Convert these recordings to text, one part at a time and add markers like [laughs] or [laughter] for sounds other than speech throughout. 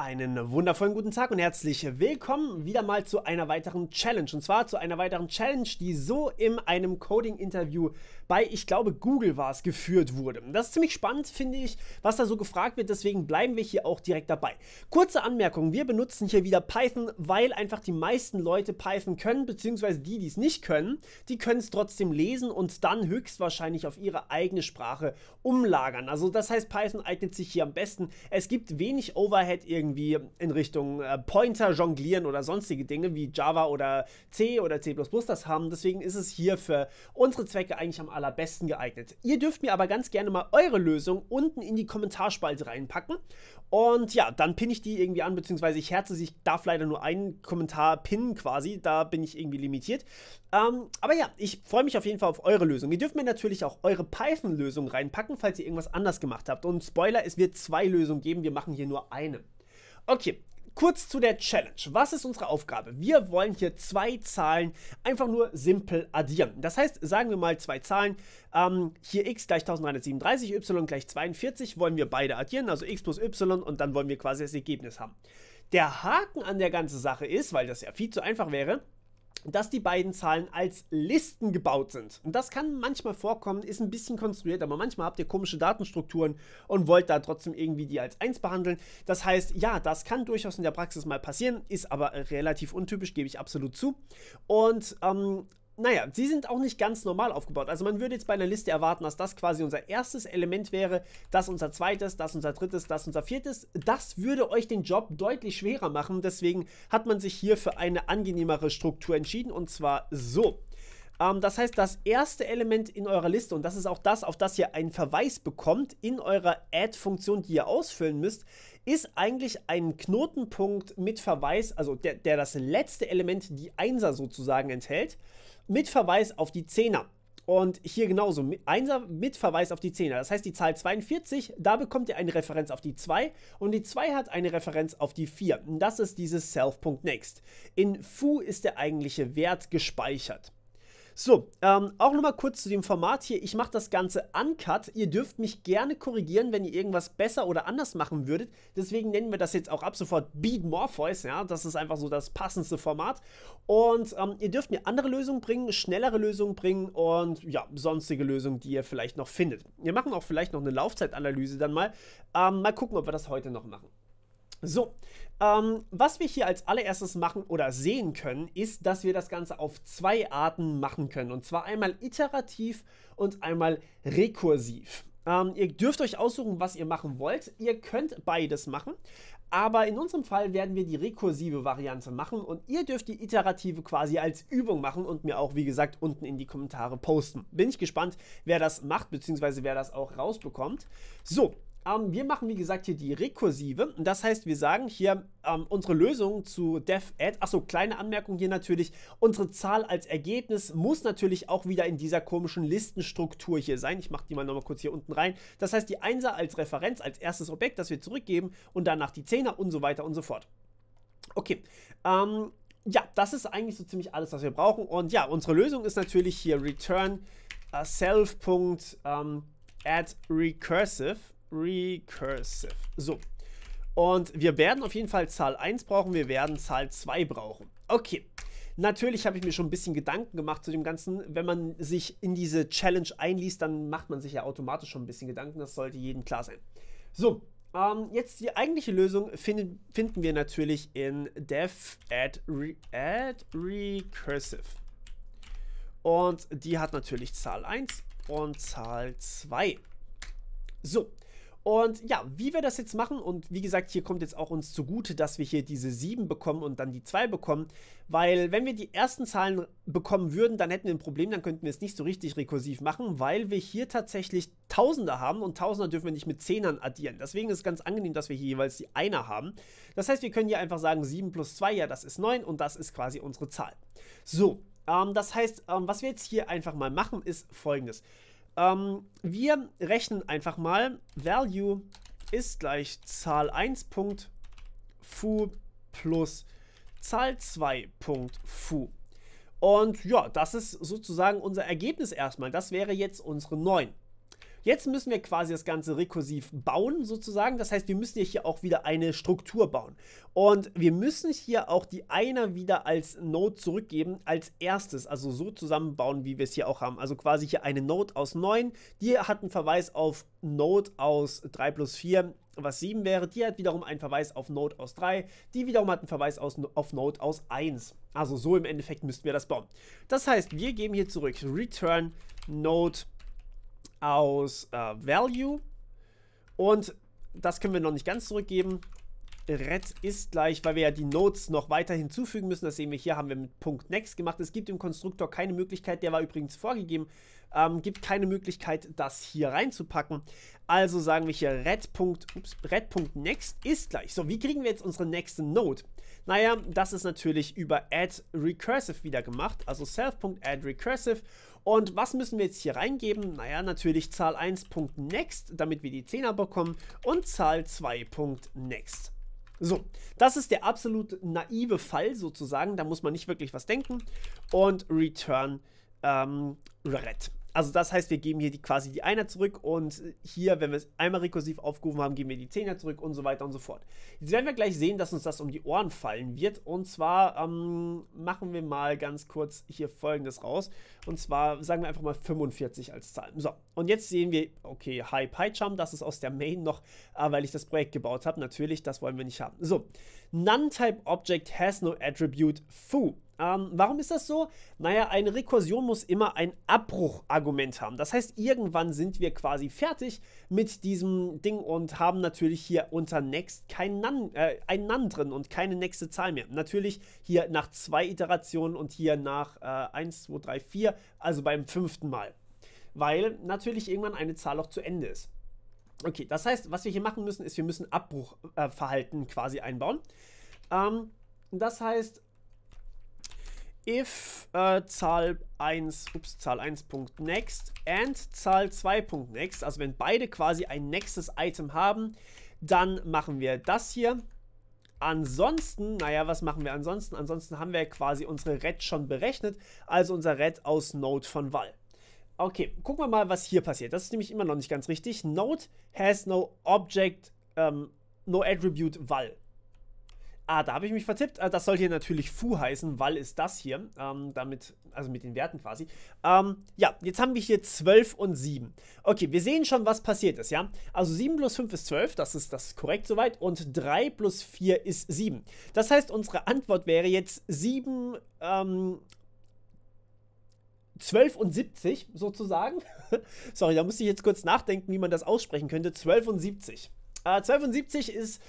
Einen wundervollen guten Tag und herzlich willkommen wieder mal zu einer weiteren Challenge. Und zwar zu einer weiteren Challenge, die so in einem Coding-Interview bei, ich glaube, Google war es, geführt wurde. Das ist ziemlich spannend, finde ich, was da so gefragt wird. Deswegen bleiben wir hier auch direkt dabei. Kurze Anmerkung, wir benutzen hier wieder Python, weil einfach die meisten Leute Python können, beziehungsweise die, die es nicht können, die können es trotzdem lesen und dann höchstwahrscheinlich auf ihre eigene Sprache umlagern. Also das heißt, Python eignet sich hier am besten. Es gibt wenig Overhead irgendwie irgendwie in Richtung äh, Pointer jonglieren oder sonstige Dinge wie Java oder C oder C++ das haben. Deswegen ist es hier für unsere Zwecke eigentlich am allerbesten geeignet. Ihr dürft mir aber ganz gerne mal eure Lösung unten in die Kommentarspalte reinpacken. Und ja, dann pinne ich die irgendwie an, beziehungsweise ich herze sie. Ich darf leider nur einen Kommentar pinnen quasi. Da bin ich irgendwie limitiert. Ähm, aber ja, ich freue mich auf jeden Fall auf eure Lösung. Ihr dürft mir natürlich auch eure Python-Lösung reinpacken, falls ihr irgendwas anders gemacht habt. Und Spoiler, es wird zwei Lösungen geben. Wir machen hier nur eine. Okay, kurz zu der Challenge. Was ist unsere Aufgabe? Wir wollen hier zwei Zahlen einfach nur simpel addieren. Das heißt, sagen wir mal zwei Zahlen, ähm, hier x gleich 1337, y gleich 42, wollen wir beide addieren, also x plus y und dann wollen wir quasi das Ergebnis haben. Der Haken an der ganzen Sache ist, weil das ja viel zu einfach wäre, dass die beiden Zahlen als Listen gebaut sind. Und das kann manchmal vorkommen, ist ein bisschen konstruiert, aber manchmal habt ihr komische Datenstrukturen und wollt da trotzdem irgendwie die als 1 behandeln. Das heißt, ja, das kann durchaus in der Praxis mal passieren, ist aber relativ untypisch, gebe ich absolut zu. Und ähm, naja, sie sind auch nicht ganz normal aufgebaut. Also man würde jetzt bei einer Liste erwarten, dass das quasi unser erstes Element wäre, das unser zweites, das unser drittes, das unser viertes. Das würde euch den Job deutlich schwerer machen. Deswegen hat man sich hier für eine angenehmere Struktur entschieden und zwar so ähm, das heißt, das erste Element in eurer Liste, und das ist auch das, auf das ihr einen Verweis bekommt in eurer Add-Funktion, die ihr ausfüllen müsst, ist eigentlich ein Knotenpunkt mit Verweis, also der, der das letzte Element, die Einser sozusagen enthält mit Verweis auf die Zehner. Und hier genauso, Einser mit Verweis auf die 10er. Das heißt, die Zahl 42, da bekommt ihr eine Referenz auf die 2 und die 2 hat eine Referenz auf die 4. Und das ist dieses self.next. In foo ist der eigentliche Wert gespeichert. So, ähm, auch nochmal kurz zu dem Format hier. Ich mache das Ganze uncut. Ihr dürft mich gerne korrigieren, wenn ihr irgendwas besser oder anders machen würdet. Deswegen nennen wir das jetzt auch ab sofort Beat Morpheus. Ja, das ist einfach so das passendste Format. Und ähm, ihr dürft mir andere Lösungen bringen, schnellere Lösungen bringen und ja, sonstige Lösungen, die ihr vielleicht noch findet. Wir machen auch vielleicht noch eine Laufzeitanalyse dann mal. Ähm, mal gucken, ob wir das heute noch machen. So, ähm, was wir hier als allererstes machen oder sehen können, ist, dass wir das Ganze auf zwei Arten machen können. Und zwar einmal iterativ und einmal rekursiv. Ähm, ihr dürft euch aussuchen, was ihr machen wollt. Ihr könnt beides machen. Aber in unserem Fall werden wir die rekursive Variante machen und ihr dürft die iterative quasi als Übung machen und mir auch, wie gesagt, unten in die Kommentare posten. Bin ich gespannt, wer das macht, beziehungsweise wer das auch rausbekommt. So, ähm, wir machen, wie gesagt, hier die Rekursive. Das heißt, wir sagen hier ähm, unsere Lösung zu def add. Achso, kleine Anmerkung hier natürlich. Unsere Zahl als Ergebnis muss natürlich auch wieder in dieser komischen Listenstruktur hier sein. Ich mache die mal nochmal kurz hier unten rein. Das heißt, die 1er als Referenz, als erstes Objekt, das wir zurückgeben und danach die 10er und so weiter und so fort. Okay, ähm, ja, das ist eigentlich so ziemlich alles, was wir brauchen. Und ja, unsere Lösung ist natürlich hier return äh, self.addRecursive. Ähm, recursive recursive. So. Und wir werden auf jeden Fall Zahl 1 brauchen, wir werden Zahl 2 brauchen. Okay. Natürlich habe ich mir schon ein bisschen Gedanken gemacht zu dem Ganzen. Wenn man sich in diese Challenge einliest, dann macht man sich ja automatisch schon ein bisschen Gedanken. Das sollte jedem klar sein. So, ähm, jetzt die eigentliche Lösung finden, finden wir natürlich in def add, re, add recursive. Und die hat natürlich Zahl 1 und Zahl 2. So, und ja, wie wir das jetzt machen, und wie gesagt, hier kommt jetzt auch uns zugute, dass wir hier diese 7 bekommen und dann die 2 bekommen, weil wenn wir die ersten Zahlen bekommen würden, dann hätten wir ein Problem, dann könnten wir es nicht so richtig rekursiv machen, weil wir hier tatsächlich Tausender haben und Tausender dürfen wir nicht mit Zehnern addieren. Deswegen ist es ganz angenehm, dass wir hier jeweils die Einer haben. Das heißt, wir können hier einfach sagen, 7 plus 2, ja, das ist 9 und das ist quasi unsere Zahl. So, ähm, das heißt, ähm, was wir jetzt hier einfach mal machen, ist folgendes. Ähm, wir rechnen einfach mal. Value ist gleich Zahl 1. Fu plus Zahl 2. Fu. Und ja, das ist sozusagen unser Ergebnis erstmal. Das wäre jetzt unsere 9. Jetzt müssen wir quasi das Ganze rekursiv bauen, sozusagen. Das heißt, wir müssen hier auch wieder eine Struktur bauen. Und wir müssen hier auch die Einer wieder als Node zurückgeben, als erstes. Also so zusammenbauen, wie wir es hier auch haben. Also quasi hier eine Node aus 9. Die hat einen Verweis auf Node aus 3 plus 4 was 7 wäre. Die hat wiederum einen Verweis auf Node aus 3. Die wiederum hat einen Verweis aus, auf Node aus 1. Also so im Endeffekt müssten wir das bauen. Das heißt, wir geben hier zurück return Node aus äh, Value. Und das können wir noch nicht ganz zurückgeben. Red ist gleich, weil wir ja die Notes noch weiter hinzufügen müssen. Das sehen wir hier, haben wir mit Punkt Next gemacht. Es gibt im Konstruktor keine Möglichkeit, der war übrigens vorgegeben, ähm, gibt keine Möglichkeit, das hier reinzupacken. Also sagen wir hier Red. Punkt, Red. Next ist gleich. So, wie kriegen wir jetzt unsere nächste Node? Naja, das ist natürlich über Add Recursive wieder gemacht, also self.add recursive. Und was müssen wir jetzt hier reingeben? Naja, natürlich Zahl 1.next, damit wir die 10er bekommen und Zahl 2.next. So, das ist der absolut naive Fall sozusagen. Da muss man nicht wirklich was denken. Und Return ähm, Red also das heißt, wir geben hier die, quasi die Einer zurück und hier, wenn wir es einmal rekursiv aufgerufen haben, geben wir die Zehner zurück und so weiter und so fort. Jetzt werden wir gleich sehen, dass uns das um die Ohren fallen wird. Und zwar ähm, machen wir mal ganz kurz hier folgendes raus. Und zwar sagen wir einfach mal 45 als Zahl. So, und jetzt sehen wir, okay, Hi PyCharm, das ist aus der Main noch, äh, weil ich das Projekt gebaut habe. Natürlich, das wollen wir nicht haben. So, NoneType Object has no attribute foo. Ähm, warum ist das so? Naja, eine Rekursion muss immer ein Abbruchargument haben. Das heißt, irgendwann sind wir quasi fertig mit diesem Ding und haben natürlich hier unter Next kein None, äh, ein None drin und keine nächste Zahl mehr. Natürlich hier nach zwei Iterationen und hier nach äh, 1, 2, 3, 4, also beim fünften Mal. Weil natürlich irgendwann eine Zahl auch zu Ende ist. Okay, das heißt, was wir hier machen müssen, ist, wir müssen Abbruchverhalten äh, quasi einbauen. Ähm, das heißt, if äh, Zahl 1, ups, Zahl 1.next and Zahl 2.next, also wenn beide quasi ein nächstes Item haben, dann machen wir das hier. Ansonsten, naja, was machen wir ansonsten? Ansonsten haben wir quasi unsere Red schon berechnet, also unser Red aus Node von Val. Okay, gucken wir mal, was hier passiert. Das ist nämlich immer noch nicht ganz richtig. Node has no object, ähm, no attribute Val. Ah, da habe ich mich vertippt. Ah, das soll hier natürlich Fu heißen, weil ist das hier. Ähm, damit, also mit den Werten quasi. Ähm, ja, jetzt haben wir hier 12 und 7. Okay, wir sehen schon, was passiert ist, ja. Also 7 plus 5 ist 12, das ist das ist korrekt soweit. Und 3 plus 4 ist 7. Das heißt, unsere Antwort wäre jetzt 7, ähm, 12 und 70 sozusagen. [laughs] Sorry, da musste ich jetzt kurz nachdenken, wie man das aussprechen könnte. 12 und 70. Äh, 12 und 70 ist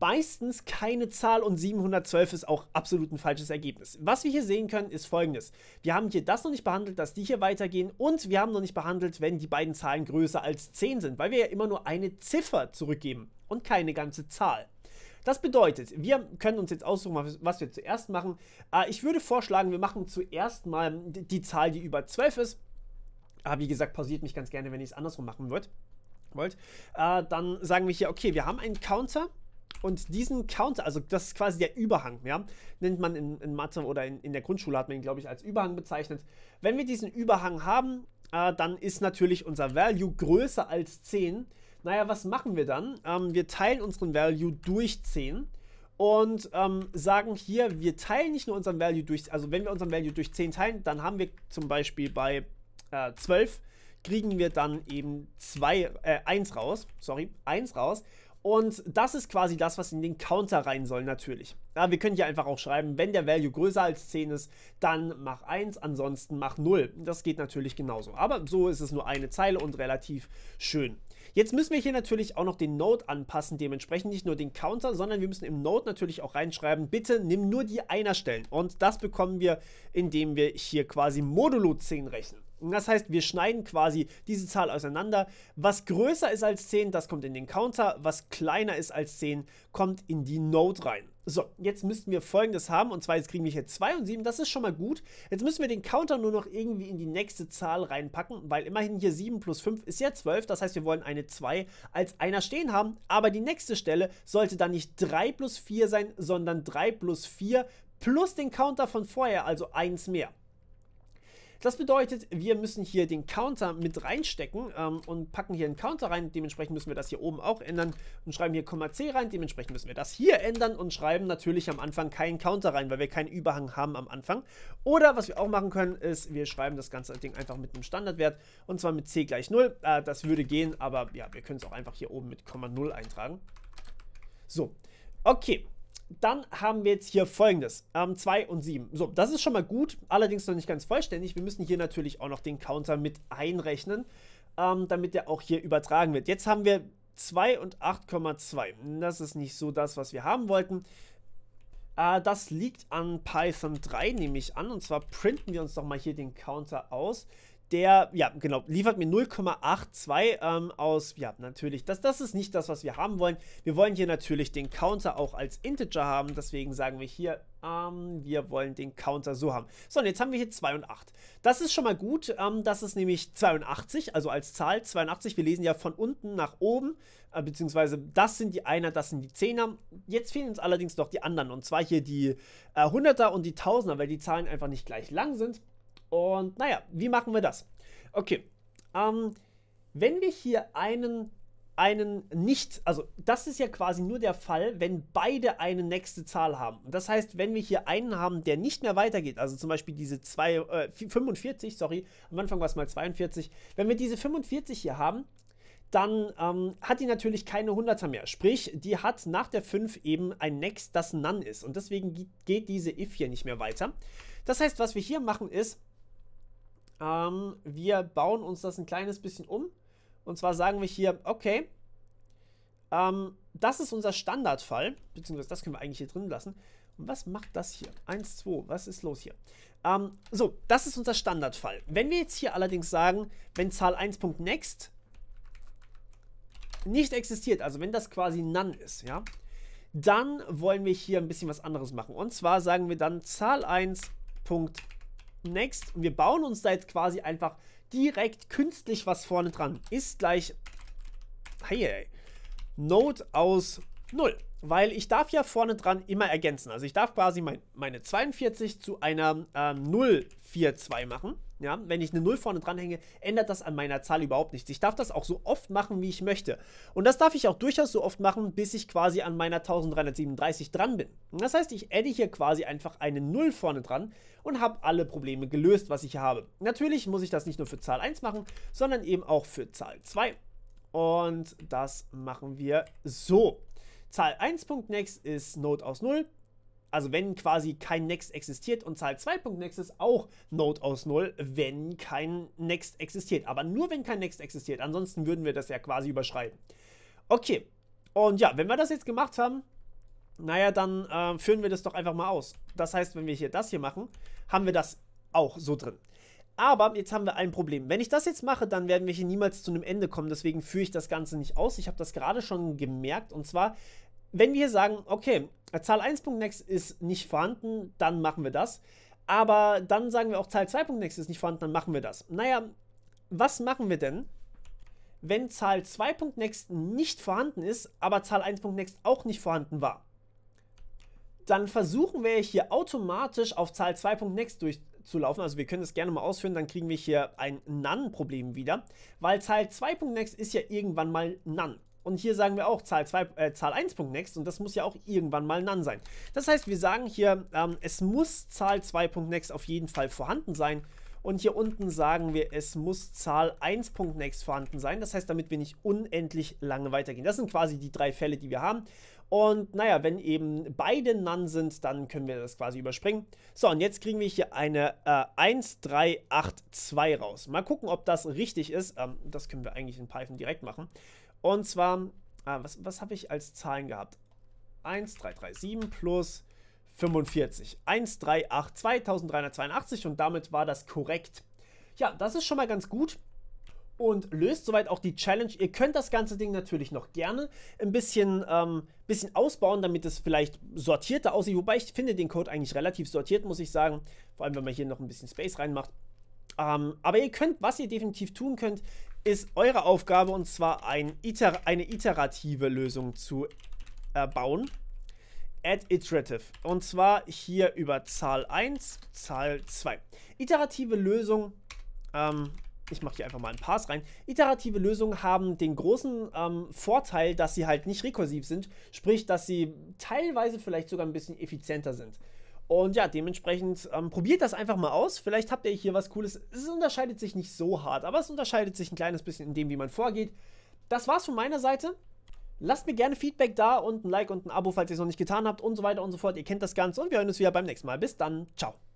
meistens keine Zahl und 712 ist auch absolut ein falsches Ergebnis. Was wir hier sehen können, ist folgendes. Wir haben hier das noch nicht behandelt, dass die hier weitergehen und wir haben noch nicht behandelt, wenn die beiden Zahlen größer als 10 sind, weil wir ja immer nur eine Ziffer zurückgeben und keine ganze Zahl. Das bedeutet, wir können uns jetzt aussuchen, was wir zuerst machen. Ah, ich würde vorschlagen, wir machen zuerst mal die Zahl, die über 12 ist. Aber ah, wie gesagt, pausiert mich ganz gerne, wenn ich es andersrum machen würde wollt, äh, dann sagen wir hier, okay, wir haben einen Counter und diesen Counter, also das ist quasi der Überhang, ja, nennt man in, in Mathe oder in, in der Grundschule hat man ihn, glaube ich, als Überhang bezeichnet. Wenn wir diesen Überhang haben, äh, dann ist natürlich unser Value größer als 10. Naja, was machen wir dann? Ähm, wir teilen unseren Value durch 10 und ähm, sagen hier, wir teilen nicht nur unseren Value durch, also wenn wir unseren Value durch 10 teilen, dann haben wir zum Beispiel bei äh, 12 kriegen wir dann eben 2, äh, 1 raus, sorry, 1 raus. Und das ist quasi das, was in den Counter rein soll, natürlich. Ja, wir können hier einfach auch schreiben, wenn der Value größer als 10 ist, dann mach 1, ansonsten mach 0. Das geht natürlich genauso. Aber so ist es nur eine Zeile und relativ schön. Jetzt müssen wir hier natürlich auch noch den Node anpassen, dementsprechend nicht nur den Counter, sondern wir müssen im Node natürlich auch reinschreiben, bitte nimm nur die Einerstellen. Und das bekommen wir, indem wir hier quasi modulo 10 rechnen. Das heißt, wir schneiden quasi diese Zahl auseinander. Was größer ist als 10, das kommt in den Counter. Was kleiner ist als 10, kommt in die Node rein. So, jetzt müssten wir folgendes haben. Und zwar, jetzt kriegen wir hier 2 und 7. Das ist schon mal gut. Jetzt müssen wir den Counter nur noch irgendwie in die nächste Zahl reinpacken. Weil immerhin hier 7 plus 5 ist ja 12. Das heißt, wir wollen eine 2 als einer stehen haben. Aber die nächste Stelle sollte dann nicht 3 plus 4 sein, sondern 3 plus 4 plus den Counter von vorher, also 1 mehr. Das bedeutet, wir müssen hier den Counter mit reinstecken ähm, und packen hier einen Counter rein. Dementsprechend müssen wir das hier oben auch ändern und schreiben hier Komma C rein. Dementsprechend müssen wir das hier ändern und schreiben natürlich am Anfang keinen Counter rein, weil wir keinen Überhang haben am Anfang. Oder was wir auch machen können, ist, wir schreiben das ganze Ding einfach mit einem Standardwert und zwar mit C gleich 0. Äh, das würde gehen, aber ja, wir können es auch einfach hier oben mit Komma 0 eintragen. So, okay dann haben wir jetzt hier folgendes: 2 ähm, und 7. So, das ist schon mal gut, allerdings noch nicht ganz vollständig. Wir müssen hier natürlich auch noch den Counter mit einrechnen, ähm, damit der auch hier übertragen wird. Jetzt haben wir 2 und 8,2. Das ist nicht so das, was wir haben wollten. Äh, das liegt an Python 3, nehme ich an. Und zwar printen wir uns doch mal hier den Counter aus der, ja, genau, liefert mir 0,82 ähm, aus, ja, natürlich, das, das ist nicht das, was wir haben wollen. Wir wollen hier natürlich den Counter auch als Integer haben, deswegen sagen wir hier, ähm, wir wollen den Counter so haben. So, und jetzt haben wir hier 2 und 8. Das ist schon mal gut, ähm, das ist nämlich 82, also als Zahl 82, wir lesen ja von unten nach oben, äh, beziehungsweise das sind die Einer, das sind die Zehner. Jetzt fehlen uns allerdings noch die anderen, und zwar hier die äh, Hunderter und die Tausender, weil die Zahlen einfach nicht gleich lang sind. Und naja, wie machen wir das? Okay, ähm, wenn wir hier einen einen nicht, also das ist ja quasi nur der Fall, wenn beide eine nächste Zahl haben. Das heißt, wenn wir hier einen haben, der nicht mehr weitergeht, also zum Beispiel diese zwei, äh, 45, sorry, am Anfang war es mal 42, wenn wir diese 45 hier haben, dann ähm, hat die natürlich keine 100er mehr. Sprich, die hat nach der 5 eben ein Next, das None ist. Und deswegen geht diese if hier nicht mehr weiter. Das heißt, was wir hier machen ist, ähm, wir bauen uns das ein kleines bisschen um. Und zwar sagen wir hier, okay, ähm, das ist unser Standardfall, beziehungsweise das können wir eigentlich hier drin lassen. Und was macht das hier? 1, 2, was ist los hier? Ähm, so, das ist unser Standardfall. Wenn wir jetzt hier allerdings sagen, wenn Zahl 1.next nicht existiert, also wenn das quasi none ist, ja, dann wollen wir hier ein bisschen was anderes machen. Und zwar sagen wir dann Zahl 1.next Next. Und wir bauen uns da jetzt quasi einfach direkt künstlich was vorne dran. Ist gleich... Hey, hey. Node aus 0. Weil ich darf ja vorne dran immer ergänzen. Also ich darf quasi mein, meine 42 zu einer ähm, 042 machen. Ja, wenn ich eine 0 vorne dranhänge, ändert das an meiner Zahl überhaupt nichts. Ich darf das auch so oft machen, wie ich möchte. Und das darf ich auch durchaus so oft machen, bis ich quasi an meiner 1337 dran bin. das heißt, ich adde hier quasi einfach eine 0 vorne dran und habe alle Probleme gelöst, was ich hier habe. Natürlich muss ich das nicht nur für Zahl 1 machen, sondern eben auch für Zahl 2. Und das machen wir so. Zahl 1.next ist Node aus 0. Also wenn quasi kein Next existiert und Zahl 2.next ist auch Node aus 0, wenn kein Next existiert. Aber nur wenn kein Next existiert. Ansonsten würden wir das ja quasi überschreiben. Okay. Und ja, wenn wir das jetzt gemacht haben, naja, dann äh, führen wir das doch einfach mal aus. Das heißt, wenn wir hier das hier machen, haben wir das auch so drin. Aber jetzt haben wir ein Problem. Wenn ich das jetzt mache, dann werden wir hier niemals zu einem Ende kommen. Deswegen führe ich das Ganze nicht aus. Ich habe das gerade schon gemerkt. Und zwar, wenn wir sagen, okay, Zahl 1.next ist nicht vorhanden, dann machen wir das. Aber dann sagen wir auch Zahl 2.next ist nicht vorhanden, dann machen wir das. Naja, was machen wir denn, wenn Zahl 2.next nicht vorhanden ist, aber Zahl 1.next auch nicht vorhanden war? Dann versuchen wir hier automatisch auf Zahl 2.next durch, zu laufen. Also wir können das gerne mal ausführen, dann kriegen wir hier ein None-Problem wieder, weil Zahl 2.next ist ja irgendwann mal None. Und hier sagen wir auch Zahl, äh, Zahl 1.next und das muss ja auch irgendwann mal None sein. Das heißt, wir sagen hier, ähm, es muss Zahl 2.next auf jeden Fall vorhanden sein. Und hier unten sagen wir, es muss Zahl 1.next vorhanden sein. Das heißt, damit wir nicht unendlich lange weitergehen. Das sind quasi die drei Fälle, die wir haben. Und naja, wenn eben beide None sind, dann können wir das quasi überspringen. So, und jetzt kriegen wir hier eine äh, 1382 raus. Mal gucken, ob das richtig ist. Ähm, das können wir eigentlich in Python direkt machen. Und zwar, äh, was, was habe ich als Zahlen gehabt? 1337 plus 45. 138, 1382 und damit war das korrekt. Ja, das ist schon mal ganz gut und löst soweit auch die Challenge. Ihr könnt das ganze Ding natürlich noch gerne ein bisschen, ähm, bisschen ausbauen, damit es vielleicht sortierter aussieht. Wobei ich finde den Code eigentlich relativ sortiert, muss ich sagen. Vor allem, wenn man hier noch ein bisschen Space reinmacht. Ähm, aber ihr könnt, was ihr definitiv tun könnt, ist eure Aufgabe und zwar ein Iter eine iterative Lösung zu äh, bauen. Add Iterative. Und zwar hier über Zahl 1, Zahl 2. Iterative Lösung ähm, ich mache hier einfach mal einen Pass rein. Iterative Lösungen haben den großen ähm, Vorteil, dass sie halt nicht rekursiv sind, sprich, dass sie teilweise vielleicht sogar ein bisschen effizienter sind. Und ja, dementsprechend ähm, probiert das einfach mal aus. Vielleicht habt ihr hier was Cooles. Es unterscheidet sich nicht so hart, aber es unterscheidet sich ein kleines bisschen in dem, wie man vorgeht. Das war's von meiner Seite. Lasst mir gerne Feedback da und ein Like und ein Abo, falls ihr es noch nicht getan habt und so weiter und so fort. Ihr kennt das Ganze und wir hören uns wieder beim nächsten Mal. Bis dann. Ciao.